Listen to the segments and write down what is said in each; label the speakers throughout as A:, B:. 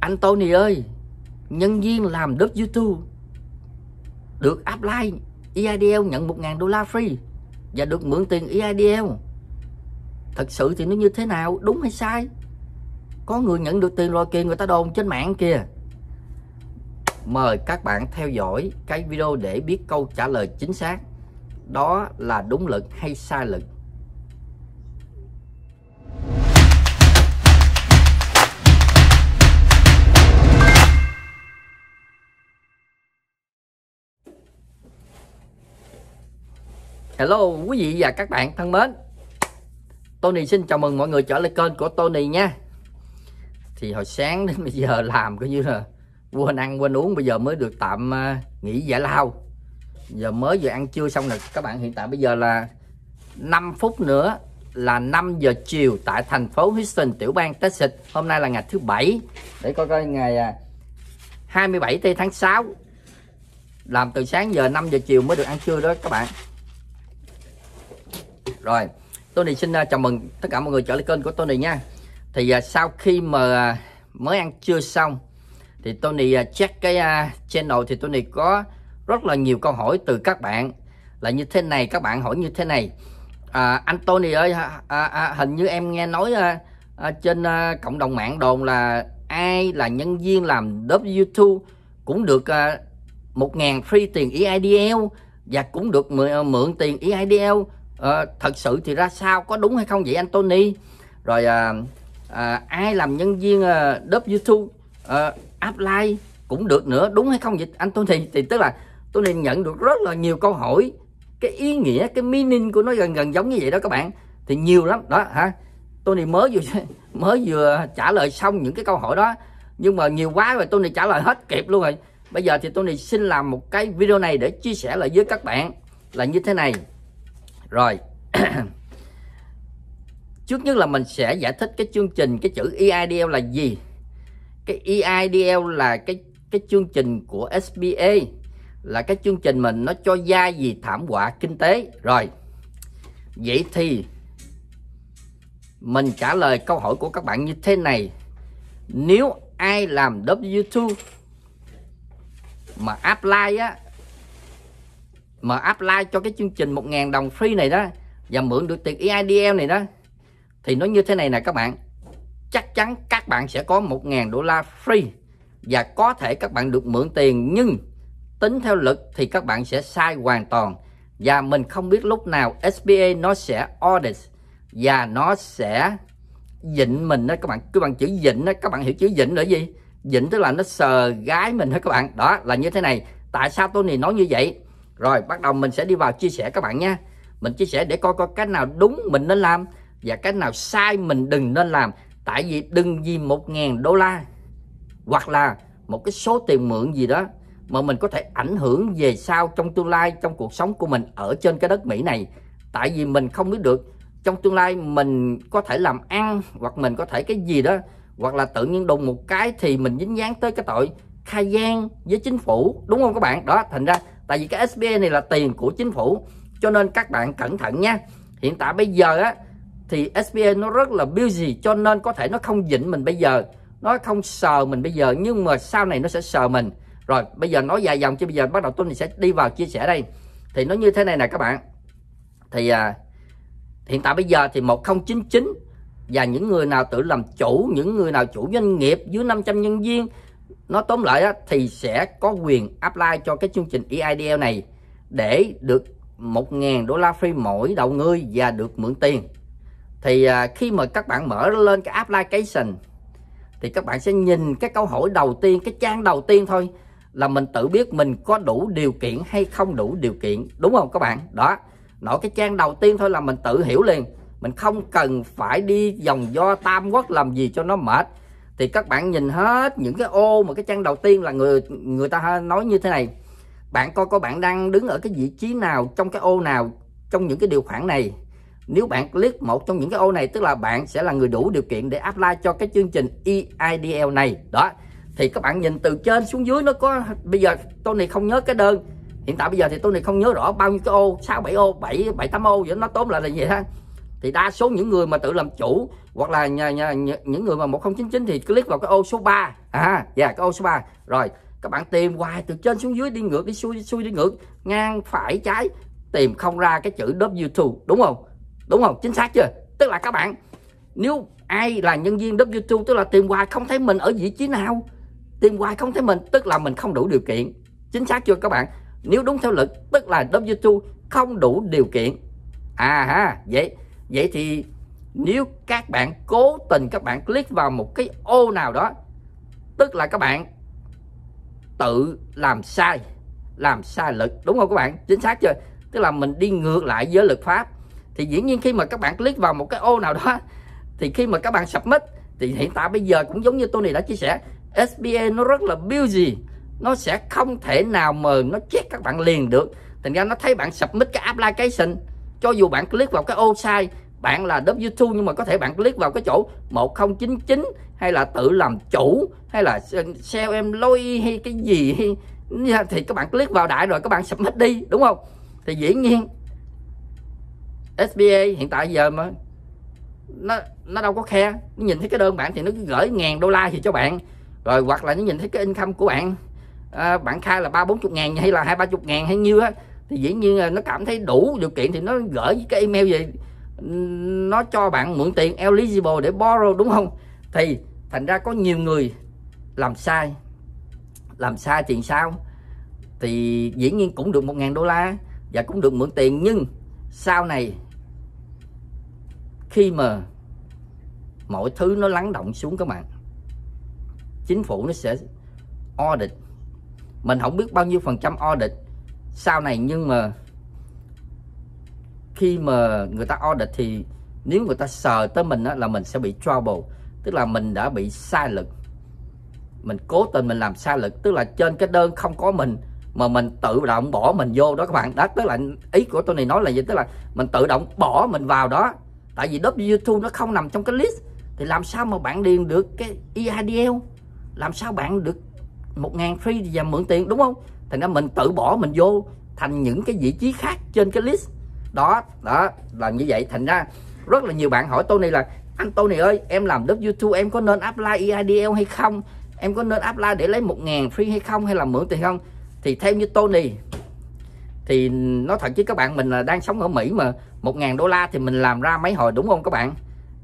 A: anh Tony ơi nhân viên làm đất YouTube được apply EIDL nhận 1.000 đô la free và được mượn tiền EIDL thật sự thì nó như thế nào đúng hay sai có người nhận được tiền rồi kìa người ta đồn trên mạng kìa mời các bạn theo dõi cái video để biết câu trả lời chính xác đó là đúng lực hay sai lực Hello quý vị và các bạn thân mến Tony xin chào mừng mọi người trở lại kênh của Tony nha Thì hồi sáng đến bây giờ làm coi như là Quên ăn quên uống bây giờ mới được tạm à, nghỉ giải lao Giờ mới vừa ăn trưa xong rồi các bạn hiện tại bây giờ là 5 phút nữa là 5 giờ chiều tại thành phố Houston tiểu bang Texas Hôm nay là ngày thứ bảy Để coi coi ngày 27 à, tây tháng 6 Làm từ sáng giờ 5 giờ chiều mới được ăn trưa đó các bạn rồi Tony xin à, chào mừng tất cả mọi người trở lại kênh của Tony nha thì à, sau khi mà à, mới ăn trưa xong thì Tony check cái channel thì Tony có rất là nhiều câu hỏi từ các bạn là như thế này các bạn hỏi như thế này à, anh Tony ơi à, à, hình như em nghe nói à, à, trên à, cộng đồng mạng đồn là ai là nhân viên làm lớp YouTube cũng được à, 1.000 free tiền EIDL và cũng được mượn, mượn tiền EIDL à, thật sự thì ra sao có đúng hay không vậy Anthony rồi à, à, ai làm nhân viên à, đớp YouTube à, apply cũng được nữa đúng hay không vậy Anthony thì tức là tôi nên nhận được rất là nhiều câu hỏi cái ý nghĩa cái meaning của nó gần gần giống như vậy đó các bạn thì nhiều lắm đó hả tôi này mới vừa mới vừa trả lời xong những cái câu hỏi đó nhưng mà nhiều quá rồi tôi này trả lời hết kịp luôn rồi bây giờ thì tôi này xin làm một cái video này để chia sẻ lại với các bạn là như thế này rồi trước nhất là mình sẽ giải thích cái chương trình cái chữ EIDL là gì cái EIDL là cái cái chương trình của SBA là cái chương trình mình nó cho gia gì thảm họa kinh tế rồi vậy thì mình trả lời câu hỏi của các bạn như thế này nếu ai làm W2 mà apply á mà apply cho cái chương trình 1.000 đồng free này đó và mượn được tiền EIDL này đó thì nó như thế này nè các bạn chắc chắn các bạn sẽ có 1.000 đô la free và có thể các bạn được mượn tiền nhưng tính theo lực thì các bạn sẽ sai hoàn toàn và mình không biết lúc nào SBA nó sẽ audit và nó sẽ dịnh mình đó các bạn các bạn chữ dịnh đó các bạn hiểu chữ dịnh là gì dịnh tức là nó sờ gái mình đó các bạn đó là như thế này tại sao tôi này nói như vậy rồi bắt đầu mình sẽ đi vào chia sẻ các bạn nha mình chia sẻ để coi coi cái nào đúng mình nên làm và cái nào sai mình đừng nên làm tại vì đừng vì một ngàn đô la hoặc là một cái số tiền mượn gì đó mà mình có thể ảnh hưởng về sau trong tương lai trong cuộc sống của mình ở trên cái đất Mỹ này tại vì mình không biết được trong tương lai mình có thể làm ăn hoặc mình có thể cái gì đó hoặc là tự nhiên đùng một cái thì mình dính dáng tới cái tội khai gian với chính phủ đúng không các bạn đó thành ra tại vì cái SBA này là tiền của chính phủ cho nên các bạn cẩn thận nha hiện tại bây giờ á thì SBA nó rất là busy cho nên có thể nó không dịnh mình bây giờ nó không sờ mình bây giờ nhưng mà sau này nó sẽ sờ mình rồi bây giờ nói dài dòng chứ bây giờ bắt đầu tôi sẽ đi vào chia sẻ đây thì nó như thế này nè các bạn thì à, hiện tại bây giờ thì 1099 và những người nào tự làm chủ những người nào chủ doanh nghiệp dưới 500 nhân viên nó tóm lại á, thì sẽ có quyền apply cho cái chương trình EIDL này để được 1.000 đô la free mỗi đầu người và được mượn tiền thì à, khi mà các bạn mở lên cái application thì các bạn sẽ nhìn cái câu hỏi đầu tiên cái trang đầu tiên thôi là mình tự biết mình có đủ điều kiện hay không đủ điều kiện đúng không các bạn đó nổi cái trang đầu tiên thôi là mình tự hiểu liền mình không cần phải đi vòng do tam quốc làm gì cho nó mệt thì các bạn nhìn hết những cái ô mà cái trang đầu tiên là người người ta nói như thế này bạn coi có bạn đang đứng ở cái vị trí nào trong cái ô nào trong những cái điều khoản này nếu bạn click một trong những cái ô này tức là bạn sẽ là người đủ điều kiện để apply cho cái chương trình EIDL này đó thì các bạn nhìn từ trên xuống dưới nó có bây giờ tôi này không nhớ cái đơn hiện tại bây giờ thì tôi này không nhớ rõ bao nhiêu cái ô sáu bảy ô bảy bảy tám ô vậy nó tóm lại là gì ha thì đa số những người mà tự làm chủ hoặc là nhà, nhà, nhà những người mà 1099 thì click vào cái ô số 3 à dạ yeah, cái ô số 3 rồi các bạn tìm hoài từ trên xuống dưới đi ngược đi xuôi xuôi đi ngược ngang phải trái tìm không ra cái chữ W2 đúng không đúng không chính xác chưa tức là các bạn nếu ai là nhân viên W2 tức là tìm hoài không thấy mình ở vị trí nào tìm hoài không thấy mình tức là mình không đủ điều kiện chính xác chưa các bạn nếu đúng theo lực tức là W2 không đủ điều kiện à ha vậy vậy thì nếu các bạn cố tình các bạn click vào một cái ô nào đó tức là các bạn tự làm sai làm sai lực đúng không các bạn chính xác chưa tức là mình đi ngược lại với luật pháp thì dĩ nhiên khi mà các bạn click vào một cái ô nào đó thì khi mà các bạn submit thì hiện tại bây giờ cũng giống như tôi này đã chia sẻ SBA nó rất là busy nó sẽ không thể nào mà nó check các bạn liền được thành ra nó thấy bạn submit cái application cho dù bạn click vào cái ô sai bạn là W2 nhưng mà có thể bạn click vào cái chỗ 1099 hay là tự làm chủ hay là sell em lôi hay cái gì thì các bạn click vào đại rồi các bạn submit đi đúng không thì dĩ nhiên SBA hiện tại giờ mà nó nó đâu có khe nó nhìn thấy cái đơn bạn thì nó cứ gửi ngàn đô la thì cho bạn rồi hoặc là nó nhìn thấy cái income của bạn à, bạn khai là ba bốn chục ngàn hay là hai ba chục ngàn hay nhiêu á thì dĩ nhiên là nó cảm thấy đủ điều kiện thì nó gửi cái email về nó cho bạn mượn tiền eligible để borrow đúng không thì thành ra có nhiều người làm sai làm sai tiền sao thì dĩ nhiên cũng được 1.000 đô la và cũng được mượn tiền nhưng sau này khi mà mọi thứ nó lắng động xuống các bạn chính phủ nó sẽ audit mình không biết bao nhiêu phần trăm audit sau này nhưng mà khi mà người ta audit thì nếu người ta sờ tới mình á, là mình sẽ bị trouble tức là mình đã bị sai lực mình cố tình mình làm sai lực tức là trên cái đơn không có mình mà mình tự động bỏ mình vô đó các bạn đó tức là ý của tôi này nói là gì tức là mình tự động bỏ mình vào đó tại vì w nó không nằm trong cái list thì làm sao mà bạn điền được cái EIDL làm sao bạn được một ngàn free và mượn tiền đúng không thành ra mình tự bỏ mình vô thành những cái vị trí khác trên cái list đó đó là như vậy thành ra rất là nhiều bạn hỏi Tony là anh Tony ơi em làm đất YouTube em có nên apply EIDL hay không em có nên apply để lấy 1.000 free hay không hay là mượn tiền không thì theo như Tony thì nói thật chứ các bạn mình là đang sống ở Mỹ mà 1.000 đô la thì mình làm ra mấy hồi đúng không các bạn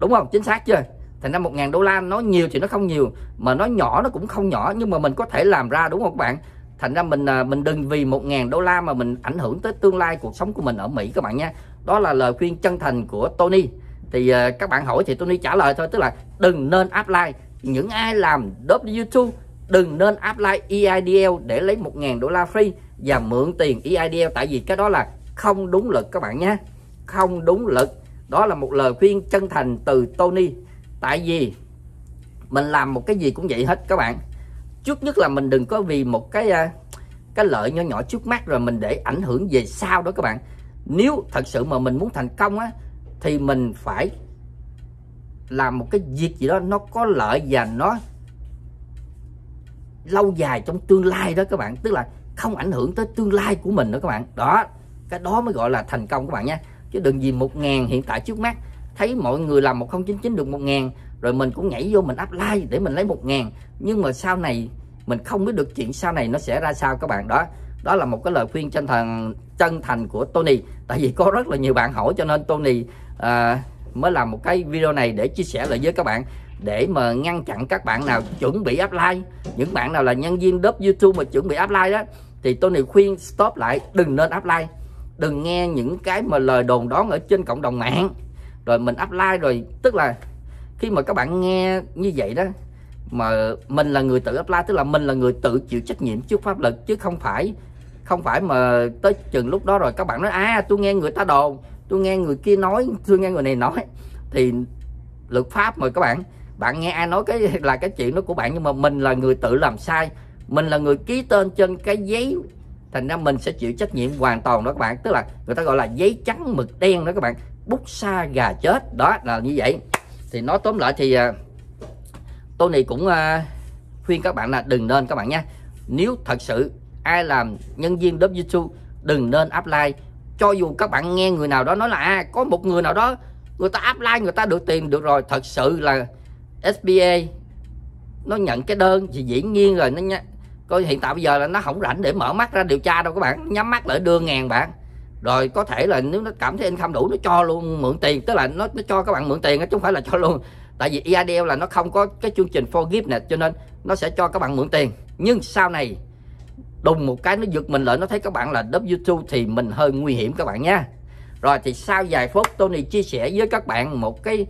A: đúng không chính xác chưa thành ra 1.000 đô la nó nhiều thì nó không nhiều mà nó nhỏ nó cũng không nhỏ nhưng mà mình có thể làm ra đúng không các bạn thành ra mình à, mình đừng vì 1.000 đô la mà mình ảnh hưởng tới tương lai cuộc sống của mình ở Mỹ các bạn nha đó là lời khuyên chân thành của Tony thì à, các bạn hỏi thì Tony trả lời thôi tức là đừng nên apply những ai làm YouTube đừng nên apply EIDL để lấy 1.000 đô la free và mượn tiền EIDL tại vì cái đó là không đúng luật các bạn nhé không đúng luật đó là một lời khuyên chân thành từ Tony tại vì mình làm một cái gì cũng vậy hết các bạn trước nhất là mình đừng có vì một cái à, cái lợi nhỏ nhỏ trước mắt rồi mình để ảnh hưởng về sau đó các bạn nếu thật sự mà mình muốn thành công á thì mình phải làm một cái việc gì đó nó có lợi và nó lâu dài trong tương lai đó các bạn tức là không ảnh hưởng tới tương lai của mình nữa các bạn đó cái đó mới gọi là thành công các bạn nha chứ đừng vì một ngàn hiện tại trước mắt thấy mọi người làm một không chín chín được một ngàn rồi mình cũng nhảy vô mình apply để mình lấy một ngàn nhưng mà sau này mình không biết được chuyện sau này nó sẽ ra sao các bạn đó đó là một cái lời khuyên chân thành chân thành của Tony tại vì có rất là nhiều bạn hỏi cho nên Tony à, mới làm một cái video này để chia sẻ lại với các bạn để mà ngăn chặn các bạn nào chuẩn bị apply những bạn nào là nhân viên lớp YouTube mà chuẩn bị apply đó thì Tony khuyên stop lại đừng nên apply đừng nghe những cái mà lời đồn đón ở trên cộng đồng mạng rồi mình apply rồi tức là khi mà các bạn nghe như vậy đó mà mình là người tự apply tức là mình là người tự chịu trách nhiệm trước pháp luật chứ không phải không phải mà tới chừng lúc đó rồi các bạn nói à tôi nghe người ta đồn tôi nghe người kia nói tôi nghe người này nói thì luật pháp mà các bạn bạn nghe ai nói cái là cái chuyện đó của bạn nhưng mà mình là người tự làm sai mình là người ký tên trên cái giấy thành ra mình sẽ chịu trách nhiệm hoàn toàn đó các bạn tức là người ta gọi là giấy trắng mực đen đó các bạn bút xa gà chết đó là như vậy thì nói tóm lại thì à, Tony cũng à, khuyên các bạn là đừng nên các bạn nhé nếu thật sự ai làm nhân viên lớp YouTube đừng nên apply cho dù các bạn nghe người nào đó nói là à, có một người nào đó người ta apply người ta được tiền được rồi thật sự là SBA nó nhận cái đơn thì dĩ nhiên rồi nó nhá coi hiện tại bây giờ là nó không rảnh để mở mắt ra điều tra đâu các bạn nhắm mắt lại đưa ngàn bạn rồi có thể là nếu nó cảm thấy anh không đủ nó cho luôn mượn tiền tức là nó nó cho các bạn mượn tiền chứ không phải là cho luôn tại vì IADL là nó không có cái chương trình forgive nè cho nên nó sẽ cho các bạn mượn tiền nhưng sau này đùng một cái nó giật mình lại nó thấy các bạn là W2 thì mình hơi nguy hiểm các bạn nha rồi thì sau vài phút Tony chia sẻ với các bạn một cái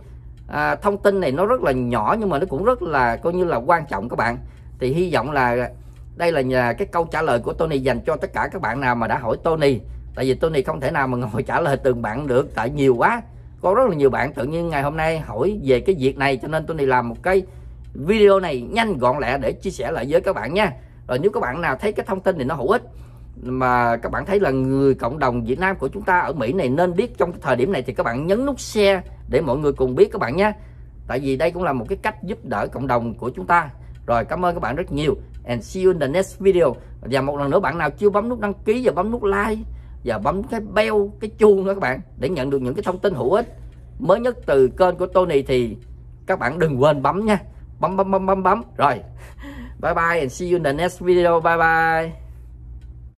A: à, thông tin này nó rất là nhỏ nhưng mà nó cũng rất là coi như là quan trọng các bạn thì hy vọng là đây là nhà cái câu trả lời của Tony dành cho tất cả các bạn nào mà đã hỏi Tony tại vì tôi này không thể nào mà ngồi trả lời từng bạn được tại nhiều quá có rất là nhiều bạn tự nhiên ngày hôm nay hỏi về cái việc này cho nên tôi này làm một cái video này nhanh gọn lẹ để chia sẻ lại với các bạn nha rồi nếu các bạn nào thấy cái thông tin này nó hữu ích mà các bạn thấy là người cộng đồng Việt Nam của chúng ta ở Mỹ này nên biết trong thời điểm này thì các bạn nhấn nút share để mọi người cùng biết các bạn nhé tại vì đây cũng là một cái cách giúp đỡ cộng đồng của chúng ta rồi cảm ơn các bạn rất nhiều and see you in the next video và một lần nữa bạn nào chưa bấm nút đăng ký và bấm nút like và bấm cái bell cái chuông đó các bạn để nhận được những cái thông tin hữu ích mới nhất từ kênh của Tony thì các bạn đừng quên bấm nha bấm bấm bấm bấm bấm rồi bye bye and see you in the next video bye bye